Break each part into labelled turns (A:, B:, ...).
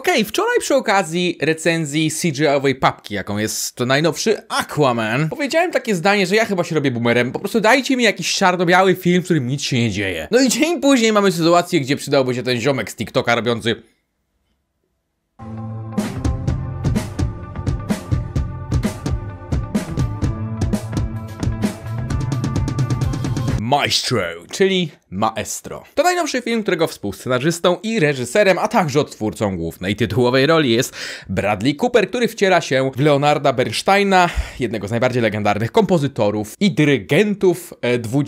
A: Okej, okay, wczoraj przy okazji recenzji CGI-owej papki, jaką jest to najnowszy Aquaman, powiedziałem takie zdanie, że ja chyba się robię boomerem, po prostu dajcie mi jakiś czarno-biały film, w którym nic się nie dzieje. No i dzień później mamy sytuację, gdzie przydałby się ten ziomek z TikToka robiący Maestro, czyli Maestro. To najnowszy film, którego współscenarzystą i reżyserem, a także odtwórcą głównej tytułowej roli jest Bradley Cooper, który wciela się w Leonarda Bernsteina, jednego z najbardziej legendarnych kompozytorów i dyrygentów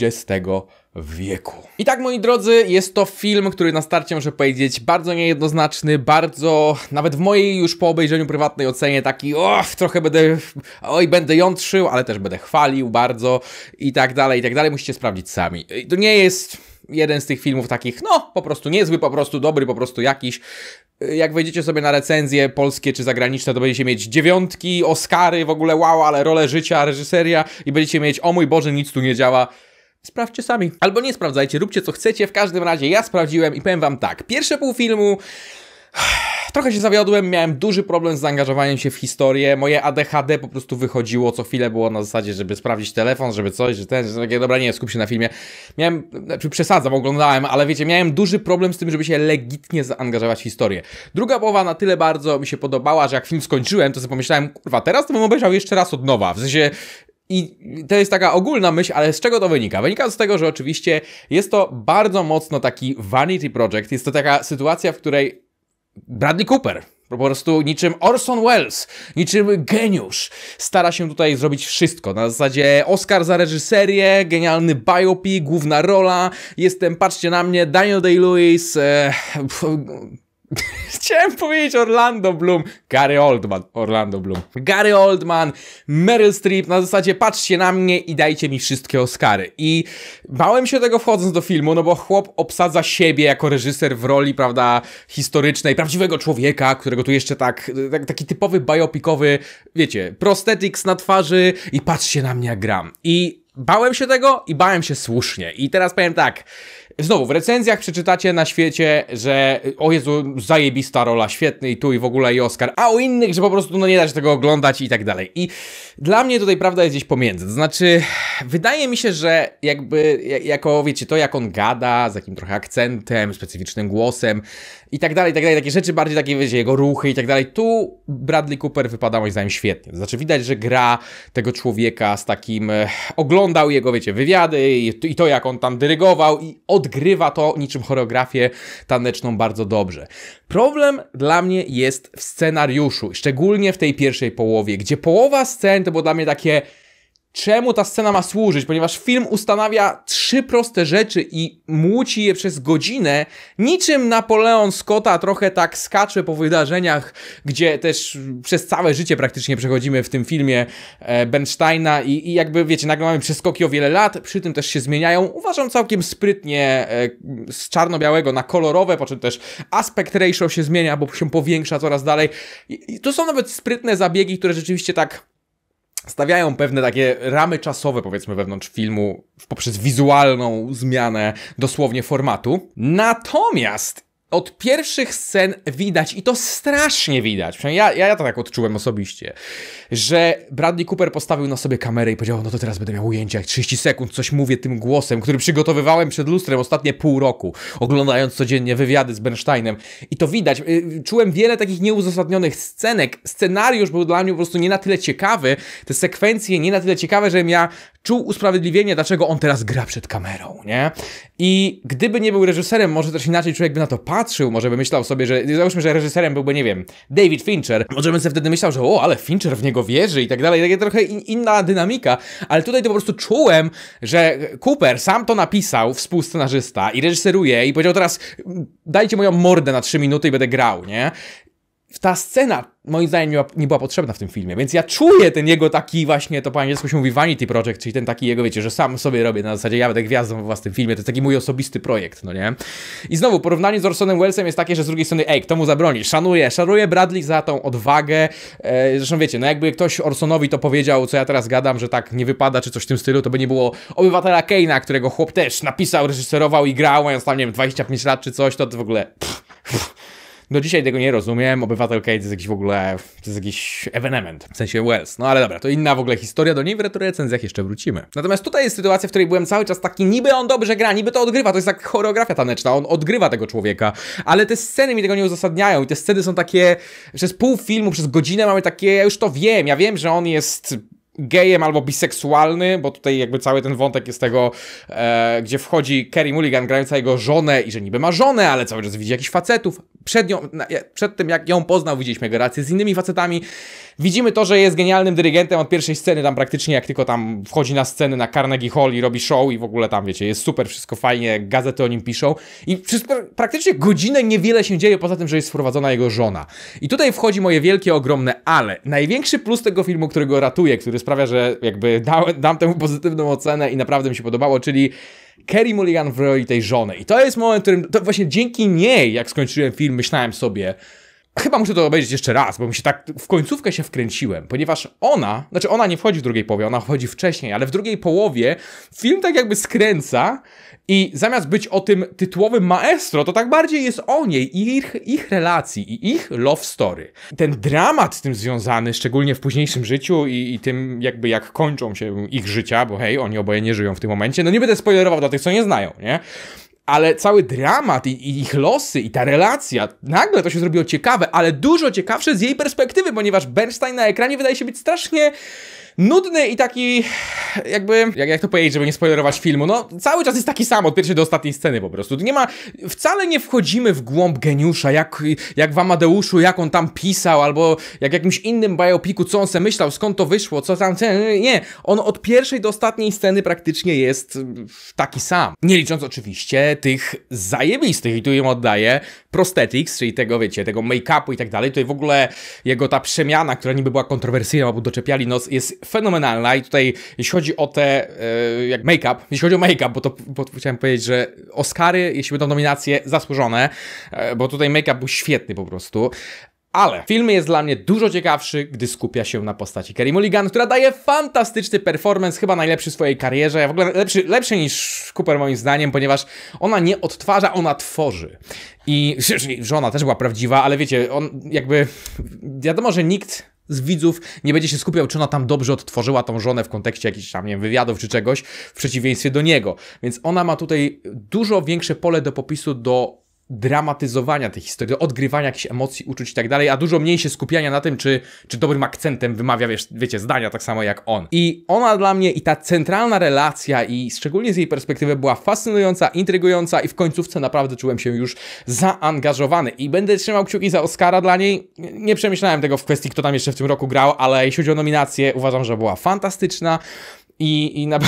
A: XX e, wieku. I tak moi drodzy, jest to film, który na starcie muszę powiedzieć bardzo niejednoznaczny, bardzo, nawet w mojej już po obejrzeniu prywatnej ocenie taki och, trochę będę, oj będę jątrzył, ale też będę chwalił bardzo i tak dalej, i tak dalej, musicie sprawdzić sami. I to nie jest jeden z tych filmów takich, no po prostu niezły, po prostu dobry, po prostu jakiś, jak wejdziecie sobie na recenzje polskie czy zagraniczne, to będziecie mieć dziewiątki, Oscary, w ogóle wow, ale role życia, reżyseria i będziecie mieć, o mój Boże, nic tu nie działa. Sprawdźcie sami. Albo nie sprawdzajcie, róbcie co chcecie. W każdym razie ja sprawdziłem i powiem wam tak. Pierwsze pół filmu... Trochę się zawiodłem, miałem duży problem z zaangażowaniem się w historię. Moje ADHD po prostu wychodziło co chwilę, było na zasadzie, żeby sprawdzić telefon, żeby coś, że ten, że takie, dobra, nie, skup się na filmie. Miałem, znaczy przesadzam, oglądałem, ale wiecie, miałem duży problem z tym, żeby się legitnie zaangażować w historię. Druga połowa na tyle bardzo mi się podobała, że jak film skończyłem, to sobie pomyślałem, kurwa, teraz to bym obejrzał jeszcze raz od nowa. W sensie, i to jest taka ogólna myśl, ale z czego to wynika? Wynika z tego, że oczywiście jest to bardzo mocno taki vanity project. Jest to taka sytuacja, w której Bradley Cooper, po prostu niczym Orson Welles, niczym geniusz. Stara się tutaj zrobić wszystko. Na zasadzie Oscar za reżyserię, genialny biopic, główna rola. Jestem, patrzcie na mnie, Daniel Day-Lewis. E, Chciałem powiedzieć Orlando Bloom. Gary Oldman. Orlando Bloom. Gary Oldman, Meryl Streep. Na zasadzie patrzcie na mnie i dajcie mi wszystkie Oscary. I bałem się tego wchodząc do filmu, no bo chłop obsadza siebie jako reżyser w roli, prawda, historycznej, prawdziwego człowieka, którego tu jeszcze tak, tak taki typowy biopikowy, wiecie, prosthetics na twarzy i patrzcie na mnie jak gram. I Bałem się tego i bałem się słusznie. I teraz powiem tak, Znowu, w recenzjach przeczytacie na świecie, że o Jezu, zajebista rola, świetny i tu i w ogóle i Oscar, a o innych, że po prostu no nie da się tego oglądać i tak dalej. I dla mnie tutaj prawda jest gdzieś pomiędzy, to znaczy wydaje mi się, że jakby jako, wiecie, to jak on gada, z jakim trochę akcentem, specyficznym głosem i tak dalej, i tak dalej, takie rzeczy bardziej takie, wiecie, jego ruchy i tak dalej, tu Bradley Cooper wypada moim zdaniem świetnie, to znaczy widać, że gra tego człowieka z takim, e, oglądał jego, wiecie, wywiady i to jak on tam dyrygował i od odgrywa to niczym choreografię taneczną bardzo dobrze. Problem dla mnie jest w scenariuszu, szczególnie w tej pierwszej połowie, gdzie połowa scen to było dla mnie takie czemu ta scena ma służyć, ponieważ film ustanawia trzy proste rzeczy i młóci je przez godzinę, niczym Napoleon Scotta trochę tak skacze po wydarzeniach, gdzie też przez całe życie praktycznie przechodzimy w tym filmie e, Bensteina i, i jakby wiecie, nagle mamy przeskoki o wiele lat, przy tym też się zmieniają, uważam całkiem sprytnie e, z czarno-białego na kolorowe, po czym też aspekt ratio się zmienia, bo się powiększa coraz dalej. I to są nawet sprytne zabiegi, które rzeczywiście tak stawiają pewne takie ramy czasowe, powiedzmy, wewnątrz filmu poprzez wizualną zmianę dosłownie formatu. Natomiast od pierwszych scen widać, i to strasznie widać, przynajmniej ja, ja, ja to tak odczułem osobiście, że Bradley Cooper postawił na sobie kamerę i powiedział, no to teraz będę miał ujęcia, jak 30 sekund coś mówię tym głosem, który przygotowywałem przed lustrem ostatnie pół roku, oglądając codziennie wywiady z Bernsteinem. I to widać, y, czułem wiele takich nieuzasadnionych scenek, scenariusz był dla mnie po prostu nie na tyle ciekawy, te sekwencje nie na tyle ciekawe, żebym ja czuł usprawiedliwienie, dlaczego on teraz gra przed kamerą, nie? I gdyby nie był reżyserem, może też inaczej człowiek by na to patrzył, patrzył, może by myślał sobie, że załóżmy, że reżyserem byłby, nie wiem, David Fincher, może bym sobie wtedy myślał, że o, ale Fincher w niego wierzy i tak dalej, takie trochę in, inna dynamika, ale tutaj to po prostu czułem, że Cooper sam to napisał, współscenarzysta i reżyseruje i powiedział teraz dajcie moją mordę na trzy minuty i będę grał, nie? ta scena moim zdaniem nie była, nie była, potrzebna w tym filmie, więc ja czuję ten jego taki właśnie, to po angielsku się mówi vanity project, czyli ten taki jego, wiecie, że sam sobie robię na zasadzie, ja będę gwiazdą w własnym filmie, to jest taki mój osobisty projekt, no nie? I znowu, porównanie z Orsonem Wellsem jest takie, że z drugiej strony, ej, kto mu zabroni? Szanuję, szanuję Bradley za tą odwagę, e, zresztą wiecie, no jakby ktoś Orsonowi to powiedział, co ja teraz gadam, że tak nie wypada, czy coś w tym stylu, to by nie było obywatela Keina, którego chłop też napisał, reżyserował i grał, mając tam, nie wiem, 25 lat czy coś, to, to w ogóle... Pff, pff do no dzisiaj tego nie rozumiem. Obywatel Kane to jest jakiś w ogóle, to jest jakiś evenement. w sensie Wells. No ale dobra, to inna w ogóle historia, do niej w recenzjach jeszcze wrócimy. Natomiast tutaj jest sytuacja, w której byłem cały czas taki, niby on dobrze gra, niby to odgrywa, to jest jak choreografia taneczna, on odgrywa tego człowieka, ale te sceny mi tego nie uzasadniają i te sceny są takie, przez pół filmu, przez godzinę mamy takie, ja już to wiem, ja wiem, że on jest gejem albo biseksualny, bo tutaj jakby cały ten wątek jest tego, e, gdzie wchodzi Kerry Mulligan grająca jego żonę i że niby ma żonę, ale cały czas widzi jakichś facetów. Przed, nią, na, przed tym jak ją poznał widzieliśmy jego relacje z innymi facetami Widzimy to, że jest genialnym dyrygentem od pierwszej sceny, tam praktycznie jak tylko tam wchodzi na scenę na Carnegie Hall i robi show i w ogóle tam, wiecie, jest super, wszystko fajnie, gazety o nim piszą i przez praktycznie godzinę niewiele się dzieje, poza tym, że jest wprowadzona jego żona. I tutaj wchodzi moje wielkie, ogromne ale. Największy plus tego filmu, go ratuje, który sprawia, że jakby dam, dam temu pozytywną ocenę i naprawdę mi się podobało, czyli Kerry Mulligan w roli tej żony. I to jest moment, w którym to właśnie dzięki niej, jak skończyłem film, myślałem sobie, Chyba muszę to obejrzeć jeszcze raz, bo mi się tak w końcówkę się wkręciłem, ponieważ ona, znaczy ona nie wchodzi w drugiej połowie, ona wchodzi wcześniej, ale w drugiej połowie film tak jakby skręca i zamiast być o tym tytułowym maestro, to tak bardziej jest o niej i ich, ich relacji i ich love story. Ten dramat z tym związany, szczególnie w późniejszym życiu i, i tym jakby jak kończą się ich życia, bo hej, oni oboje nie żyją w tym momencie, no nie będę spoilerował dla tych, co nie znają, nie? ale cały dramat i, ich losy i ta relacja, nagle to się zrobiło ciekawe, ale dużo ciekawsze z jej perspektywy, ponieważ Bernstein na ekranie wydaje się być strasznie nudny i taki jakby, jak, jak to powiedzieć, żeby nie spoilerować filmu, no cały czas jest taki sam od pierwszej do ostatniej sceny po prostu. Nie ma, wcale nie wchodzimy w głąb geniusza, jak, jak w Amadeuszu, jak on tam pisał, albo jak jakimś innym biopiku, co on se myślał, skąd to wyszło, co tam, nie. On od pierwszej do ostatniej sceny praktycznie jest taki sam. Nie licząc oczywiście tych zajebistych, i tu im oddaję, prosthetics, czyli tego, wiecie, tego make-upu i tak dalej. Tutaj w ogóle jego ta przemiana, która niby była kontrowersyjna, bo doczepiali nos, jest fenomenalna i tutaj jeśli chodzi o te, e, jak make-up, jeśli chodzi o make-up, bo to bo chciałem powiedzieć, że Oscary, jeśli będą nominacje, zasłużone, e, bo tutaj make-up był świetny po prostu. Ale film jest dla mnie dużo ciekawszy, gdy skupia się na postaci Kerry Mulligan, która daje fantastyczny performance, chyba najlepszy w swojej karierze, w ogóle lepszy, lepszy niż Cooper moim zdaniem, ponieważ ona nie odtwarza, ona tworzy. I że też była prawdziwa, ale wiecie, on jakby wiadomo, że nikt z widzów, nie będzie się skupiał, czy ona tam dobrze odtworzyła tą żonę w kontekście jakichś tam, nie wiem, wywiadów czy czegoś, w przeciwieństwie do niego. Więc ona ma tutaj dużo większe pole do popisu do dramatyzowania tej historii, odgrywania jakichś emocji, uczuć i tak dalej, a dużo mniej się skupiania na tym, czy, czy dobrym akcentem wymawia, wiesz, wiecie, zdania tak samo jak on. I ona dla mnie i ta centralna relacja i szczególnie z jej perspektywy była fascynująca, intrygująca i w końcówce naprawdę czułem się już zaangażowany i będę trzymał kciuki za Oscara dla niej. Nie przemyślałem tego w kwestii, kto tam jeszcze w tym roku grał, ale jeśli chodzi o nominację, uważam, że była fantastyczna i, i na,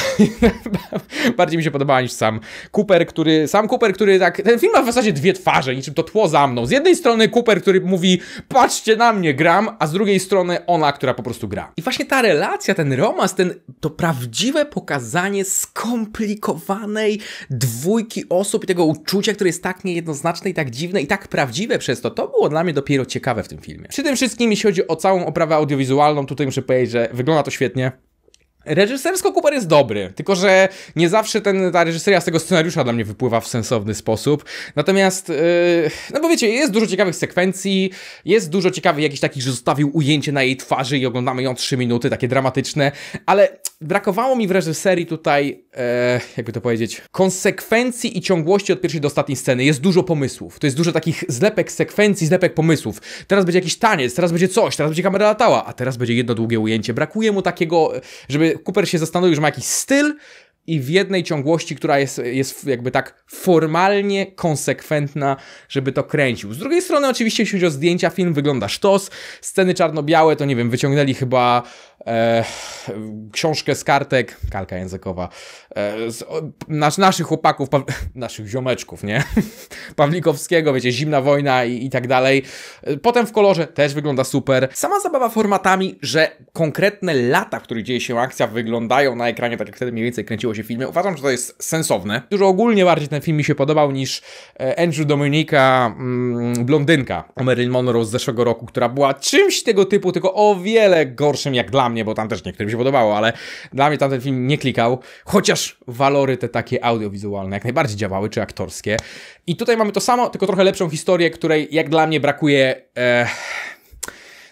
A: bardziej mi się podobała niż sam Cooper, który, sam Cooper, który tak, ten film ma w zasadzie dwie twarze, niczym to tło za mną. Z jednej strony Cooper, który mówi, patrzcie na mnie, gram, a z drugiej strony ona, która po prostu gra. I właśnie ta relacja, ten romans, ten, to prawdziwe pokazanie skomplikowanej dwójki osób i tego uczucia, które jest tak niejednoznaczne i tak dziwne i tak prawdziwe przez to, to było dla mnie dopiero ciekawe w tym filmie. Przy tym wszystkim, jeśli chodzi o całą oprawę audiowizualną, tutaj muszę powiedzieć, że wygląda to świetnie. Reżysersko Cooper jest dobry, tylko że nie zawsze ten, ta reżyseria z tego scenariusza dla mnie wypływa w sensowny sposób. Natomiast, yy, no bo wiecie, jest dużo ciekawych sekwencji, jest dużo ciekawych jakichś takich, że zostawił ujęcie na jej twarzy i oglądamy ją 3 minuty, takie dramatyczne, ale brakowało mi w reżyserii tutaj, yy, jakby to powiedzieć, konsekwencji i ciągłości od pierwszej do ostatniej sceny. Jest dużo pomysłów, to jest dużo takich zlepek sekwencji, zlepek pomysłów. Teraz będzie jakiś taniec, teraz będzie coś, teraz będzie kamera latała, a teraz będzie jedno długie ujęcie. Brakuje mu takiego, żeby Cooper się zastanowił, że ma jakiś styl i w jednej ciągłości, która jest, jest jakby tak formalnie konsekwentna, żeby to kręcił. Z drugiej strony oczywiście, jeśli chodzi o zdjęcia, film wygląda sztos, sceny czarno-białe, to nie wiem, wyciągnęli chyba e, książkę z kartek, kalka językowa, e, z, o, nas, naszych chłopaków, pa, naszych ziomeczków, nie? Pawlikowskiego, wiecie, Zimna Wojna i, i tak dalej. E, potem w kolorze też wygląda super. Sama zabawa formatami, że konkretne lata, w których dzieje się akcja, wyglądają na ekranie, tak jak wtedy mniej więcej kręciło się filmy. Uważam, że to jest sensowne. Dużo ogólnie bardziej ten film mi się podobał niż e, Andrew Dominika, mm, blondynka o Marilyn Monroe z zeszłego roku, która była czymś tego typu, tylko o wiele gorszym jak dla mnie mnie, bo tam też niektórym się podobało, ale dla mnie tamten film nie klikał, chociaż walory te takie audiowizualne jak najbardziej działały, czy aktorskie. I tutaj mamy to samo, tylko trochę lepszą historię, której jak dla mnie brakuje... E,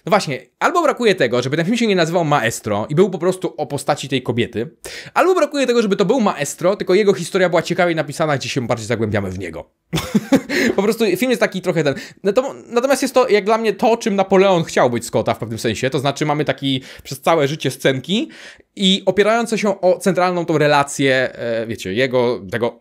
A: no właśnie, albo brakuje tego, żeby ten film się nie nazywał Maestro i był po prostu o postaci tej kobiety, albo brakuje tego, żeby to był Maestro, tylko jego historia była ciekawiej napisana, gdzie się bardziej zagłębiamy w niego. po prostu film jest taki trochę ten... No natomiast jest to, jak dla mnie, to, czym Napoleon chciał być Scotta w pewnym sensie, to znaczy mamy taki przez całe życie scenki i opierające się o centralną tą relację, e, wiecie, jego, tego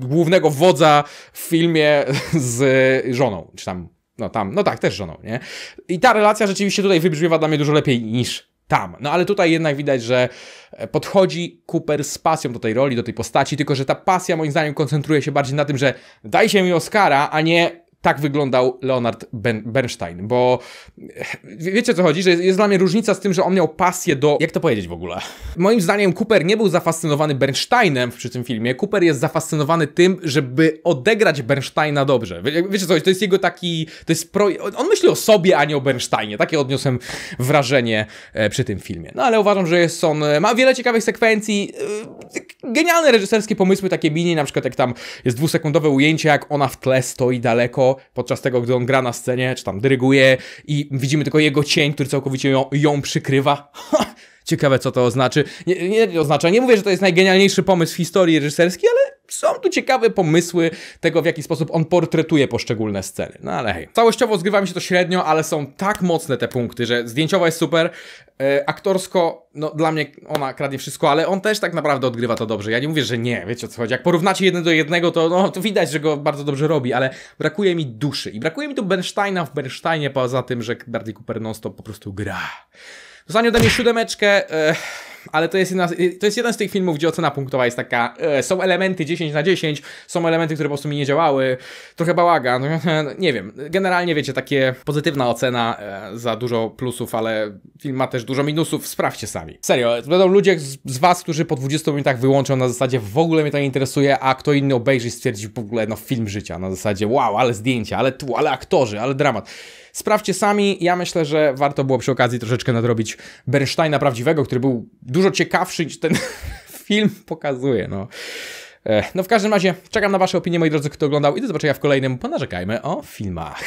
A: głównego wodza w filmie z żoną, czy tam no tam, no tak, też żoną, nie? I ta relacja rzeczywiście tutaj wybrzmiewa dla mnie dużo lepiej niż tam. No ale tutaj jednak widać, że e, podchodzi Cooper z pasją do tej roli, do tej postaci, tylko że ta pasja moim zdaniem koncentruje się bardziej na tym, że daj się mi Oscara, a nie tak wyglądał Leonard ben Bernstein, bo wiecie co chodzi, że jest, jest, dla mnie różnica z tym, że on miał pasję do... Jak to powiedzieć w ogóle? Moim zdaniem Cooper nie był zafascynowany Bernsteinem przy tym filmie, Cooper jest zafascynowany tym, żeby odegrać Bernsteina dobrze. Wie, wiecie co, to jest jego taki... To jest pro... On myśli o sobie, a nie o Bernsteinie. Takie odniosłem wrażenie e, przy tym filmie. No ale uważam, że jest on... Ma wiele ciekawych sekwencji. E, genialne reżyserskie pomysły, takie mini, na przykład jak tam jest dwusekundowe ujęcie, jak ona w tle stoi daleko, podczas tego, gdy on gra na scenie, czy tam dyryguje i widzimy tylko jego cień, który całkowicie ją, ją przykrywa. Ciekawe, co to oznaczy. Nie, nie oznacza, nie mówię, że to jest najgenialniejszy pomysł w historii reżyserskiej, ale są tu ciekawe pomysły tego, w jaki sposób on portretuje poszczególne sceny. No ale hej. Całościowo zgrywa mi się to średnio, ale są tak mocne te punkty, że zdjęciowa jest super, e, aktorsko, no dla mnie ona kradnie wszystko, ale on też tak naprawdę odgrywa to dobrze. Ja nie mówię, że nie, wiecie o co chodzi. Jak porównacie jeden do jednego, to, no, to widać, że go bardzo dobrze robi, ale brakuje mi duszy. I brakuje mi tu Bernsteina w Bernsteinie, poza tym, że Bradley Cooper non po prostu gra. Zostanie mi siódemeczkę, e, ale to jest, jedna, to jest jeden z tych filmów, gdzie ocena punktowa jest taka, e, są elementy 10 na 10, są elementy, które po prostu mi nie działały, trochę bałagan, no, nie wiem. Generalnie wiecie, takie pozytywna ocena e, za dużo plusów, ale film ma też dużo minusów, sprawdźcie sami. Serio, będą ludzie z, z was, którzy po 20 minutach wyłączą na zasadzie w ogóle mnie to nie interesuje, a kto inny obejrzy i stwierdzi w ogóle no film życia, na zasadzie wow, ale zdjęcia, ale tu, ale aktorzy, ale dramat. Sprawdźcie sami. Ja myślę, że warto było przy okazji troszeczkę nadrobić Bernsteina prawdziwego, który był dużo ciekawszy niż ten film pokazuje. No. E, no w każdym razie czekam na Wasze opinie, moi drodzy, kto oglądał i do zobaczenia w kolejnym Ponarzekajmy o filmach.